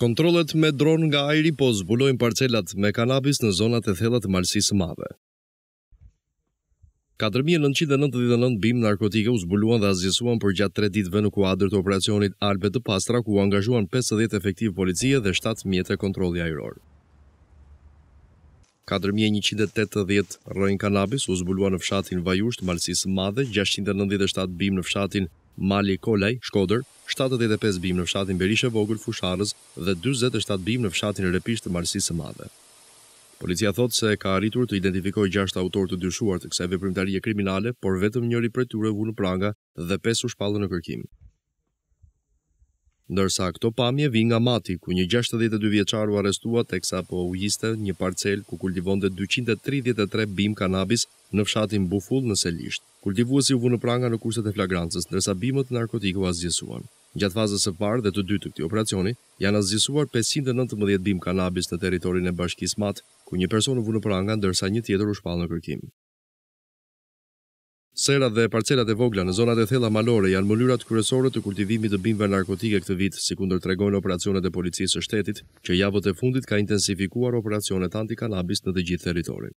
Kontrollet me dron nga ajri po zbulojnë parcelat me kanabis në zonat e thellat të malësisë madhe. 4.999 bim narkotike u zbuluan dhe azjesuan për gjatë 3 ditëve në kuadrë të operacionit Albe të Pastra, ku angazhuan 50 efektiv policie dhe 7 mjetë e kontroli ajror. 4.180 rëjnë kanabis u zbuluan në fshatin Vajusht, malsisë Madhe, 697 bim në fshatin Mali Kolaj, Shkoder, 75 bimë në fshatin Berishe Vogël, Fusharës dhe 27 bimë në fshatin Repisht të Marsisë Madhe. Policia thot se ka arritur të identifikoj 6 autor të dyshuar të kseve veprimtarie kriminale, por vetëm njëri për ture vunë pranga dhe 5 u shpallën në kërkim. Ndërsa këto pamje vi nga mati, ku një 62 vjeqaru arestua të kësa po ujiste një parcel ku kultivonde 233 bimë kanabis në fshatin Bufull në Selisht. Kultivuasi u vunë pranga në kurset e flagrancës, nërsa bimët narkotiku asgjesuanë. Gjatë fazës së parë dhe të dytë të këtij operacioni, janë azhisuar 519 bim kanabis në territorin e Bashkisë Mat, ku një person u vënë pranga ndërsa një tjetër u shpall në kërkim. Serat dhe parcelat e vogla në zonat e thella malore janë mënyrat kryesore të kultivimit të bimëve narkotike këtë vit, si kundër tregojnë operacionet e policisë së shtetit, që javët e fundit ka intensifikuar operacionet anti-kanabis në të gjithë territorin.